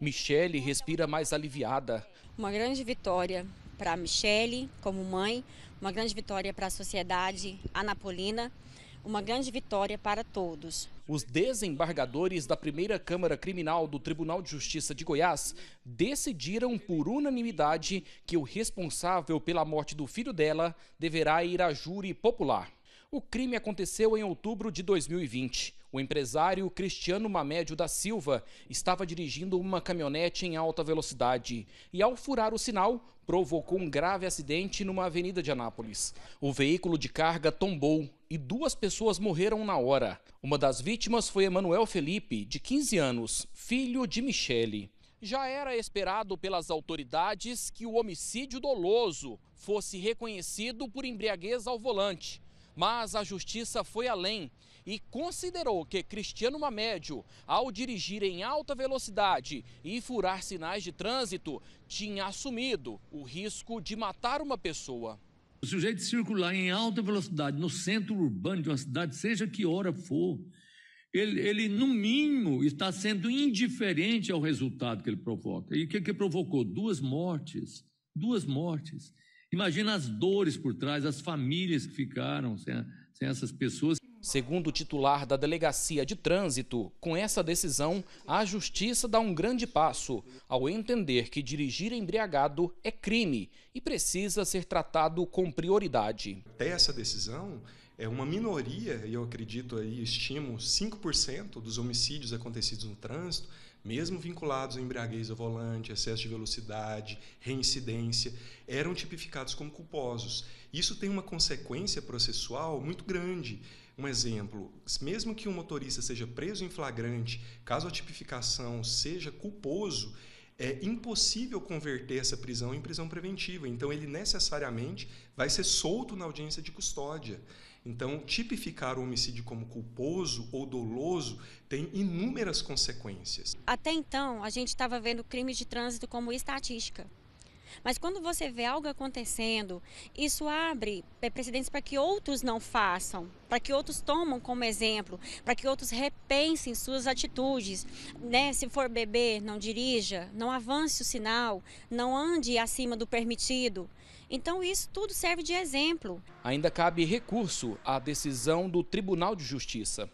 Michele respira mais aliviada. Uma grande vitória para Michele como mãe, uma grande vitória para a sociedade anapolina, uma grande vitória para todos. Os desembargadores da primeira Câmara Criminal do Tribunal de Justiça de Goiás decidiram por unanimidade que o responsável pela morte do filho dela deverá ir à júri popular. O crime aconteceu em outubro de 2020. O empresário Cristiano Mamédio da Silva estava dirigindo uma caminhonete em alta velocidade e, ao furar o sinal, provocou um grave acidente numa avenida de Anápolis. O veículo de carga tombou e duas pessoas morreram na hora. Uma das vítimas foi Emanuel Felipe, de 15 anos, filho de Michele. Já era esperado pelas autoridades que o homicídio doloso fosse reconhecido por embriaguez ao volante, mas a justiça foi além e considerou que Cristiano Mamédio, ao dirigir em alta velocidade e furar sinais de trânsito, tinha assumido o risco de matar uma pessoa. O sujeito circular em alta velocidade no centro urbano de uma cidade, seja que hora for, ele, ele, no mínimo está sendo indiferente ao resultado que ele provoca. E o que, que provocou? Duas mortes. Duas mortes. Imagina as dores por trás, as famílias que ficaram sem, sem essas pessoas. Segundo o titular da Delegacia de Trânsito, com essa decisão, a Justiça dá um grande passo ao entender que dirigir embriagado é crime e precisa ser tratado com prioridade. Até essa decisão, é uma minoria, e eu acredito aí, estimo, 5% dos homicídios acontecidos no trânsito mesmo vinculados à embriaguez ao volante, excesso de velocidade, reincidência, eram tipificados como culposos. Isso tem uma consequência processual muito grande. Um exemplo, mesmo que um motorista seja preso em flagrante, caso a tipificação seja culposo, é impossível converter essa prisão em prisão preventiva. Então, ele necessariamente vai ser solto na audiência de custódia. Então, tipificar o homicídio como culposo ou doloso tem inúmeras consequências. Até então, a gente estava vendo crime de trânsito como estatística. Mas quando você vê algo acontecendo, isso abre é, precedentes para que outros não façam, para que outros tomam como exemplo, para que outros repensem suas atitudes. Né? Se for beber, não dirija, não avance o sinal, não ande acima do permitido. Então isso tudo serve de exemplo. Ainda cabe recurso à decisão do Tribunal de Justiça.